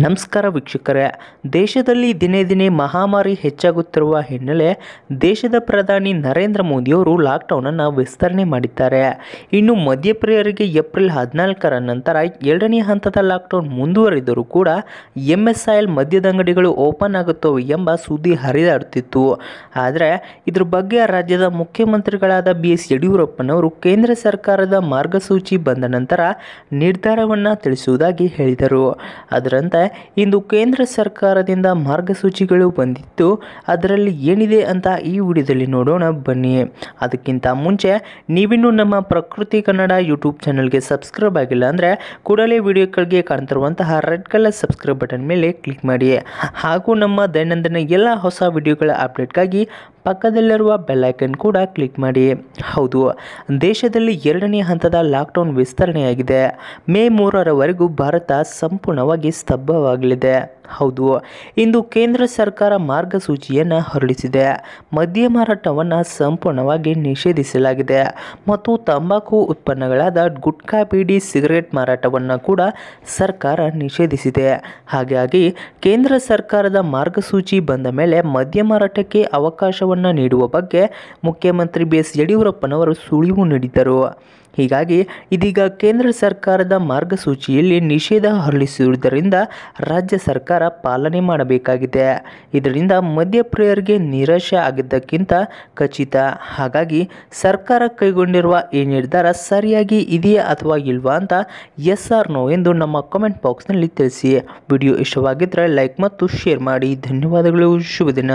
ನಮಸ್ಕಾರ ವೀಕ್ಷಕರೇ ದೇಶದಲ್ಲಿ ದಿನೇ ದಿನೇ ಮಹಾಮಾರಿ ಹೆಚ್ಚಾಗುತ್ತಿರುವ ಹಿನ್ನೆಲೆ ದೇಶದ ಪ್ರಧಾನಿ ನರೇಂದ್ರ ಮೋದಿಯವರು ಲಾಕ್ಡೌನನ್ನು ವಿಸ್ತರಣೆ ಮಾಡಿದ್ದಾರೆ ಇನ್ನು ಮಧ್ಯಪ್ರಿಯರಿಗೆ ಏಪ್ರಿಲ್ ಹದಿನಾಲ್ಕರ ನಂತರ ಎರಡನೇ ಹಂತದ ಲಾಕ್ಡೌನ್ ಮುಂದುವರಿದರೂ ಕೂಡ ಎಮ್ ಎಸ್ ಐ ಎಲ್ ಮದ್ಯದಂಗಡಿಗಳು ಓಪನ್ ಆಗುತ್ತವೆ ಎಂಬ ಸುದ್ದಿ ಹರಿದಾಡುತ್ತಿತ್ತು ಆದರೆ ಇದ್ರ ಬಗ್ಗೆ ರಾಜ್ಯದ ಮುಖ್ಯಮಂತ್ರಿಗಳಾದ ಬಿ ಎಸ್ ಯಡಿಯೂರಪ್ಪನವರು ಕೇಂದ್ರ ಸರ್ಕಾರದ ಮಾರ್ಗಸೂಚಿ ಬಂದ ನಂತರ ನಿರ್ಧಾರವನ್ನು ತಿಳಿಸುವುದಾಗಿ ಹೇಳಿದರು ಅದರಂತೆ ಇಂದು ಕೇಂದ್ರ ಸರ್ಕಾರದಿಂದ ಮಾರ್ಗಸೂಚಿಗಳು ಬಂದಿತ್ತು ಅದರಲ್ಲಿ ಏನಿದೆ ಅಂತ ಈ ವಿಡಿಯೋದಲ್ಲಿ ನೋಡೋಣ ಬನ್ನಿ ಅದಕ್ಕಿಂತ ಮುಂಚೆ ನೀವಿನ್ನೂ ನಮ್ಮ ಪ್ರಕೃತಿ ಕನ್ನಡ ಯೂಟ್ಯೂಬ್ ಚಾನಲ್ಗೆ ಸಬ್ಸ್ಕ್ರೈಬ್ ಆಗಿಲ್ಲ ಅಂದರೆ ಕೂಡಲೇ ವಿಡಿಯೋಗಳಿಗೆ ಕಾಣ್ತಿರುವಂತಹ ರೆಡ್ ಕಲರ್ ಸಬ್ಸ್ಕ್ರೈಬ್ ಬಟನ್ ಮೇಲೆ ಕ್ಲಿಕ್ ಮಾಡಿ ಹಾಗೂ ನಮ್ಮ ದೈನಂದಿನ ಎಲ್ಲ ಹೊಸ ವಿಡಿಯೋಗಳ ಅಪ್ಡೇಟ್ಗಾಗಿ ಪಕ್ಕದಲ್ಲಿರುವ ಬೆಲ್ಲೈಕನ್ ಕೂಡ ಕ್ಲಿಕ್ ಮಾಡಿ ಹೌದು ದೇಶದಲ್ಲಿ ಎರಡನೇ ಹಂತದ ಲಾಕ್ಡೌನ್ ವಿಸ್ತರಣೆಯಾಗಿದೆ ಮೇ ಮೂರರವರೆಗೂ ಭಾರತ ಸಂಪೂರ್ಣವಾಗಿ ಸ್ತಬ್ಧವಾಗಲಿದೆ ಹೌದು ಇಂದು ಕೇಂದ್ರ ಸರ್ಕಾರ ಮಾರ್ಗಸೂಚಿಯನ್ನು ಹೊರಡಿಸಿದೆ ಮದ್ಯ ಮಾರಾಟವನ್ನು ಸಂಪೂರ್ಣವಾಗಿ ನಿಷೇಧಿಸಲಾಗಿದೆ ಮತ್ತು ತಂಬಾಕು ಉತ್ಪನ್ನಗಳಾದ ಗುಟ್ಕಾ ಬೀಡಿ ಸಿಗರೇಟ್ ಮಾರಾಟವನ್ನು ಕೂಡ ಸರ್ಕಾರ ನಿಷೇಧಿಸಿದೆ ಹಾಗಾಗಿ ಕೇಂದ್ರ ಸರ್ಕಾರದ ಮಾರ್ಗಸೂಚಿ ಬಂದ ಮೇಲೆ ಮದ್ಯ ಮಾರಾಟಕ್ಕೆ ಅವಕಾಶವನ್ನು ನೀಡುವ ಬಗ್ಗೆ ಮುಖ್ಯಮಂತ್ರಿ ಬಿ ಎಸ್ ಯಡಿಯೂರಪ್ಪನವರು ಸುಳಿವು ನೀಡಿದ್ದರು ಹೀಗಾಗಿ ಇದೀಗ ಕೇಂದ್ರ ಸರ್ಕಾರದ ಮಾರ್ಗಸೂಚಿಯಲ್ಲಿ ನಿಷೇಧ ಹೊರಡಿಸಿರುವುದರಿಂದ ರಾಜ್ಯ ಸರ್ಕಾರ ಪಾಲನೆ ಮಾಡಬೇಕಾಗಿದೆ ಇದರಿಂದ ಮದ್ಯಪ್ರಿಯರಿಗೆ ನಿರಾಶೆ ಆಗಿದ್ದಕ್ಕಿಂತ ಖಚಿತ ಹಾಗಾಗಿ ಸರ್ಕಾರ ಕೈಗೊಂಡಿರುವ ಈ ನಿರ್ಧಾರ ಸರಿಯಾಗಿ ಇದೆಯಾ ಅಥವಾ ಇಲ್ವಾ ಅಂತ ಎಸ್ ಆರ್ ನೋ ಎಂದು ನಮ್ಮ ಕಾಮೆಂಟ್ ಬಾಕ್ಸ್ನಲ್ಲಿ ತಿಳಿಸಿ ವಿಡಿಯೋ ಇಷ್ಟವಾಗಿದ್ದರೆ ಲೈಕ್ ಮತ್ತು ಶೇರ್ ಮಾಡಿ ಧನ್ಯವಾದಗಳು ಶುಭ ದಿನ